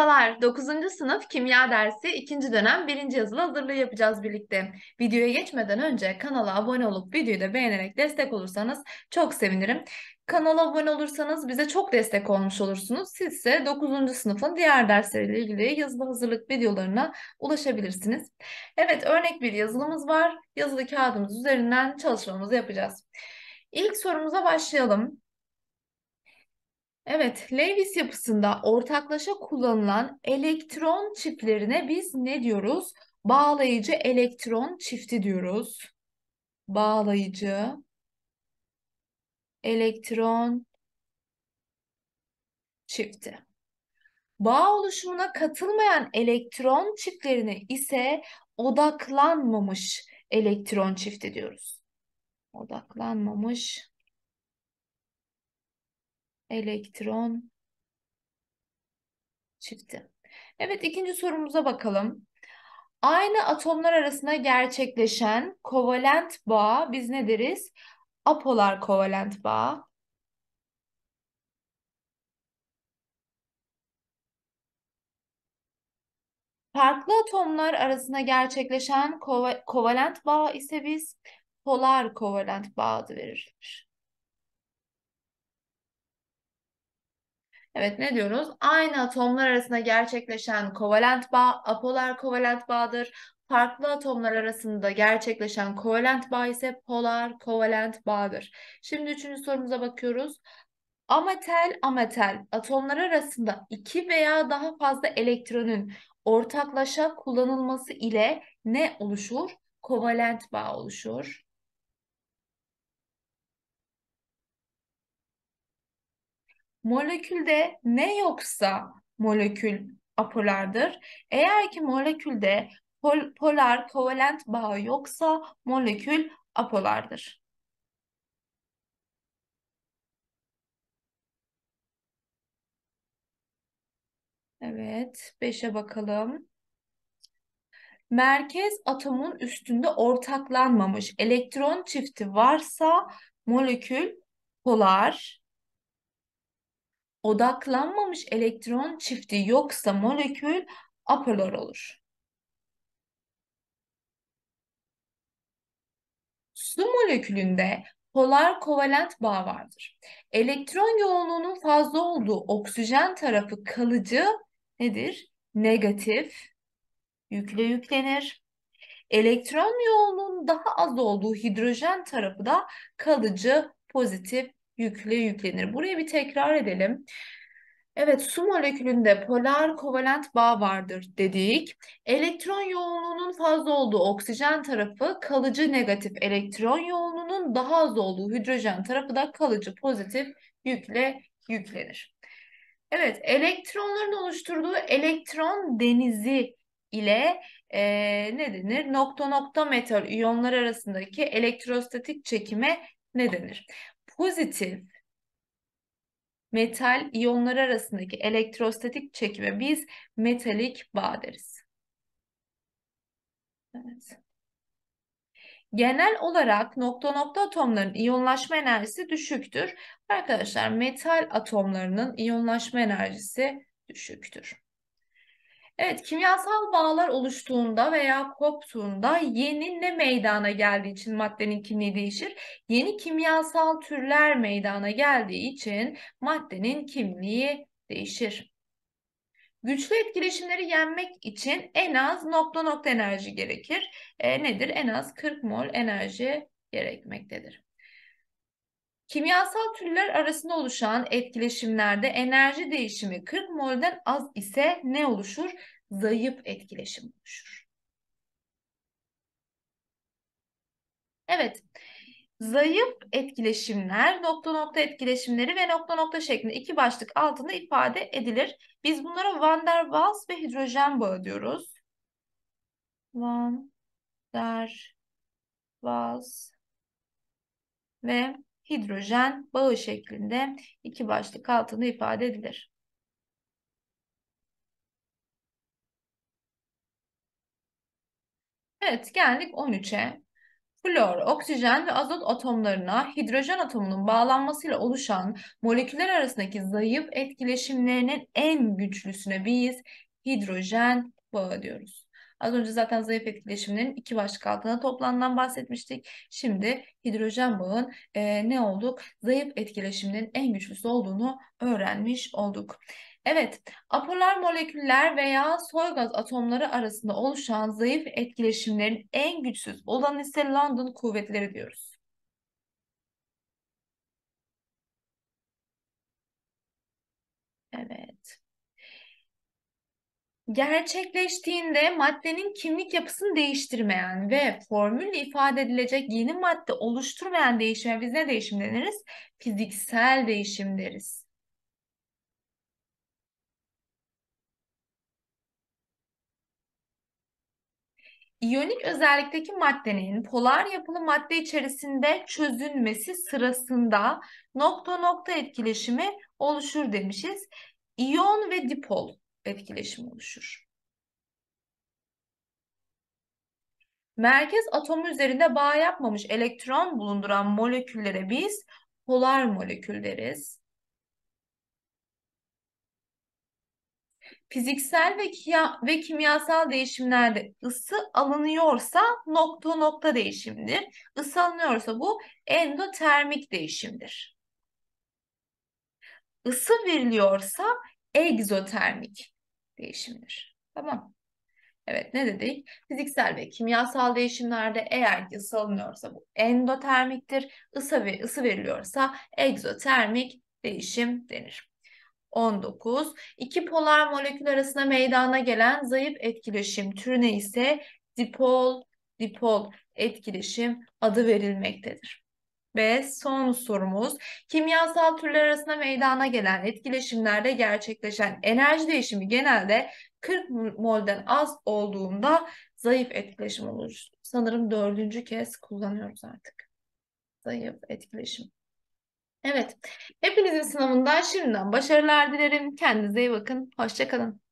Merhabalar, 9. sınıf kimya dersi 2. dönem 1. yazılı hazırlığı yapacağız birlikte. Videoya geçmeden önce kanala abone olup videoyu da beğenerek destek olursanız çok sevinirim. Kanala abone olursanız bize çok destek olmuş olursunuz. Siz ise 9. sınıfın diğer dersleriyle ilgili yazılı hazırlık videolarına ulaşabilirsiniz. Evet, örnek bir yazılımız var. Yazılı kağıdımız üzerinden çalışmamızı yapacağız. İlk sorumuza başlayalım. Evet, Lewis yapısında ortaklaşa kullanılan elektron çiftlerine biz ne diyoruz? Bağlayıcı elektron çifti diyoruz. Bağlayıcı elektron çifti. Bağ oluşumuna katılmayan elektron çiftlerine ise odaklanmamış elektron çifti diyoruz. Odaklanmamış elektron çifti. Evet ikinci sorumuza bakalım. Aynı atomlar arasında gerçekleşen kovalent bağ biz ne deriz? Apolar kovalent bağ. Farklı atomlar arasında gerçekleşen kova kovalent bağ ise biz polar kovalent bağ adı verilir. Evet ne diyoruz? Aynı atomlar arasında gerçekleşen kovalent bağ apolar kovalent bağdır. Farklı atomlar arasında gerçekleşen kovalent bağ ise polar kovalent bağdır. Şimdi üçüncü sorumuza bakıyoruz. Ametel ametel atomlar arasında iki veya daha fazla elektronun ortaklaşa kullanılması ile ne oluşur? Kovalent bağ oluşur. molekülde ne yoksa molekül apolardır. Eğer ki molekülde pol, polar kovalent bağı yoksa molekül apolardır. Evet, 5'e bakalım. Merkez atomun üstünde ortaklanmamış elektron çifti varsa molekül polar, odaklanmamış elektron çifti yoksa molekül apolar olur. Su molekülünde polar kovalent bağ vardır. Elektron yoğunluğunun fazla olduğu oksijen tarafı kalıcı nedir? Negatif yükle yüklenir. Elektron yoğunluğunun daha az olduğu hidrojen tarafı da kalıcı pozitif yükle yüklenir. Buraya bir tekrar edelim. Evet su molekülünde polar kovalent bağ vardır dedik. Elektron yoğunluğunun fazla olduğu oksijen tarafı kalıcı negatif elektron yoğunluğunun daha az olduğu hidrojen tarafı da kalıcı pozitif yükle yüklenir. Evet elektronların oluşturduğu elektron denizi ile e, ne denir? Nokta nokta metal iyonlar arasındaki elektrostatik çekime ne denir? pozitif metal iyonlar arasındaki elektrostatik çekime biz metalik bağ deriz. Evet. Genel olarak nokta nokta atomların iyonlaşma enerjisi düşüktür. Arkadaşlar metal atomlarının iyonlaşma enerjisi düşüktür. Evet, kimyasal bağlar oluştuğunda veya koptuğunda yeni ne meydana geldiği için maddenin kimliği değişir. Yeni kimyasal türler meydana geldiği için maddenin kimliği değişir. Güçlü etkileşimleri yenmek için en az nokta nokta enerji gerekir. E, nedir? En az 40 mol enerji gerekmektedir. Kimyasal türler arasında oluşan etkileşimlerde enerji değişimi 40 mol'den az ise ne oluşur? Zayıf etkileşim oluşur. Evet. Zayıf etkileşimler, nokta nokta etkileşimleri ve nokta nokta şeklinde iki başlık altında ifade edilir. Biz bunlara van der Waals ve hidrojen bağı diyoruz. Van der Waals ve hidrojen bağı şeklinde iki başlık altında ifade edilir. Evet geldik 13'e. Flor, oksijen ve azot atomlarına hidrojen atomunun bağlanmasıyla oluşan moleküller arasındaki zayıf etkileşimlerinin en güçlüsüne biz hidrojen bağı diyoruz. Az önce zaten zayıf etkileşimlerin iki başlık altında toplandan bahsetmiştik. Şimdi hidrojen bağın e, ne olduk? Zayıf etkileşimlerin en güçlüsü olduğunu öğrenmiş olduk. Evet, apolar moleküller veya soy gaz atomları arasında oluşan zayıf etkileşimlerin en güçsüz olan ise London kuvvetleri diyoruz. gerçekleştiğinde maddenin kimlik yapısını değiştirmeyen ve formülle ifade edilecek yeni madde oluşturmayan değişime biz ne değişim deniriz? Fiziksel değişim deriz. İyonik özellikteki maddenin polar yapılı madde içerisinde çözünmesi sırasında nokta nokta etkileşimi oluşur demişiz. İyon ve dipol etkileşim oluşur. Merkez atomu üzerinde bağ yapmamış elektron bulunduran moleküllere biz polar molekül deriz. Fiziksel ve, ve kimyasal değişimlerde ısı alınıyorsa nokta nokta değişimdir. Isı alınıyorsa bu endotermik değişimdir. Isı veriliyorsa egzotermik değişimdir. Tamam. Evet ne dedik? Fiziksel ve kimyasal değişimlerde eğer ki ısınıyorsa bu endotermiktir. Isı ve ısı veriliyorsa egzotermik değişim denir. 19. İki polar molekül arasında meydana gelen zayıf etkileşim türüne ise dipol dipol etkileşim adı verilmektedir. Ve son sorumuz kimyasal türler arasında meydana gelen etkileşimlerde gerçekleşen enerji değişimi genelde 40 molden az olduğunda zayıf etkileşim olur. Sanırım dördüncü kez kullanıyoruz artık. Zayıf etkileşim. Evet. Hepinizin sınavından şimdiden başarılar dilerim. Kendinize iyi bakın. Hoşçakalın.